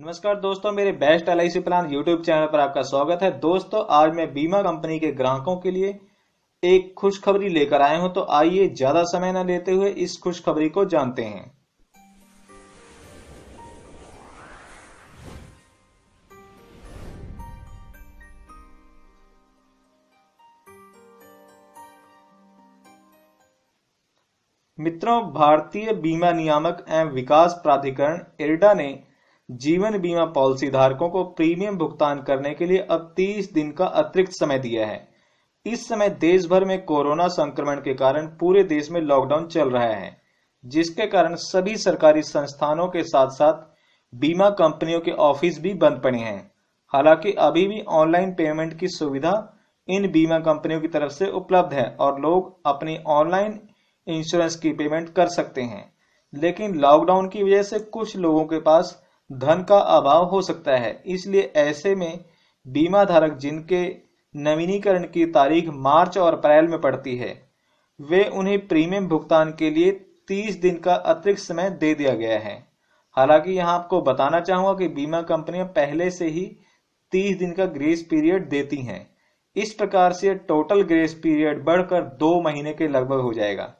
नमस्कार दोस्तों मेरे best L plan YouTube channel पर आपका स्वागत है दोस्तों आज मैं बीमा कंपनी के ग्राहकों के लिए एक खुशखबरी लेकर आया हूं तो आइए ज्यादा समय न लेते हुए इस खुशखबरी को जानते हैं मित्रों भारतीय बीमा नियामक एवं विकास प्राधिकरण इरडा ने जीवन बीमा पॉलिसी धारकों को प्रीमियम भुगतान करने के लिए अब 30 दिन का अतिरिक्त समय दिया है इस समय देश भर में कोरोना संक्रमण के कारण पूरे देश में लॉकडाउन चल रहा है जिसके कारण सभी सरकारी संस्थानों के साथ साथ बीमा कंपनियों के ऑफिस भी बंद पड़े हैं हालांकि अभी भी ऑनलाइन पेमेंट की सुविधा इन बीमा कंपनियों की तरफ से उपलब्ध है और लोग अपनी ऑनलाइन इंश्योरेंस की पेमेंट कर सकते हैं लेकिन लॉकडाउन की वजह से कुछ लोगों के पास धन का अभाव हो सकता है इसलिए ऐसे में बीमा धारक जिनके नवीनीकरण की तारीख मार्च और अप्रैल में पड़ती है वे उन्हें प्रीमियम भुगतान के लिए 30 दिन का अतिरिक्त समय दे दिया गया है हालांकि यहां आपको बताना चाहूंगा कि बीमा कंपनियां पहले से ही 30 दिन का ग्रेस पीरियड देती हैं इस प्रकार से टोटल ग्रेस पीरियड बढ़कर दो महीने के लगभग हो जाएगा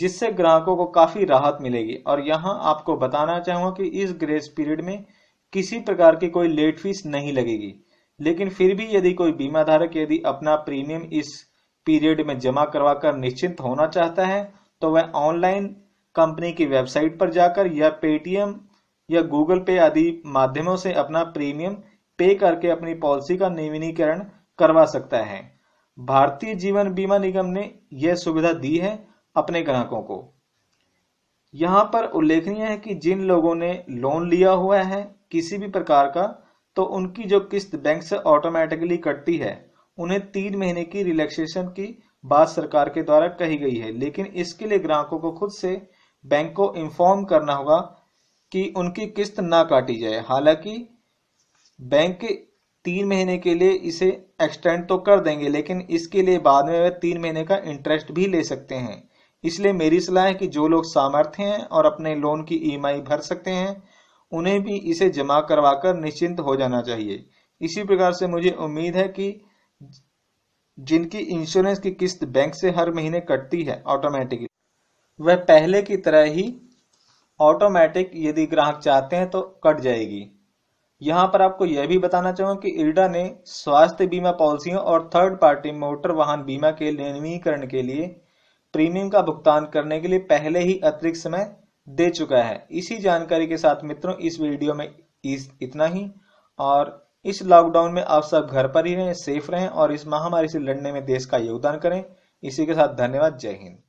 जिससे ग्राहकों को काफी राहत मिलेगी और यहाँ आपको बताना चाहूंगा कि इस ग्रेस पीरियड में किसी प्रकार की कोई लेट फीस नहीं लगेगी लेकिन फिर भी यदि कोई बीमा धारक यदि अपना प्रीमियम इस पीरियड में जमा करवा कर निश्चिंत होना चाहता है तो वह ऑनलाइन कंपनी की वेबसाइट पर जाकर या पेटीएम या गूगल पे आदि माध्यमों से अपना प्रीमियम पे करके अपनी पॉलिसी का नवीनीकरण करवा सकता है भारतीय जीवन बीमा निगम ने यह सुविधा दी है अपने ग्राहकों को यहां पर उल्लेखनीय है कि जिन लोगों ने लोन लिया हुआ है किसी भी प्रकार का तो उनकी जो किस्त बैंक से ऑटोमेटिकली कटती है उन्हें तीन महीने की रिलैक्सेशन की बात सरकार के द्वारा कही गई है लेकिन इसके लिए ग्राहकों को खुद से बैंक को इन्फॉर्म करना होगा कि उनकी किस्त ना काटी जाए हालांकि बैंक तीन महीने के लिए इसे एक्सटेंड तो कर देंगे लेकिन इसके लिए बाद में वह तीन महीने का इंटरेस्ट भी ले सकते हैं इसलिए मेरी सलाह है कि जो लोग सामर्थ्य हैं और अपने लोन की ईएमआई e भर सकते हैं उन्हें भी इसे जमा करवाकर निश्चिंत हो जाना चाहिए इसी प्रकार से मुझे उम्मीद है कि जिनकी इंश्योरेंस की किस्त बैंक से हर महीने कटती है ऑटोमेटिकली वह पहले की तरह ही ऑटोमेटिक यदि ग्राहक चाहते हैं तो कट जाएगी यहाँ पर आपको यह भी बताना चाहूंगा कि इरडा ने स्वास्थ्य बीमा पॉलिसियों और थर्ड पार्टी मोटर वाहन बीमा के नवीनीकरण के लिए प्रीमियम का भुगतान करने के लिए पहले ही अतिरिक्त समय दे चुका है इसी जानकारी के साथ मित्रों इस वीडियो में इस इतना ही और इस लॉकडाउन में आप सब घर पर ही रहें सेफ रहें और इस महामारी से लड़ने में देश का योगदान करें इसी के साथ धन्यवाद जय हिंद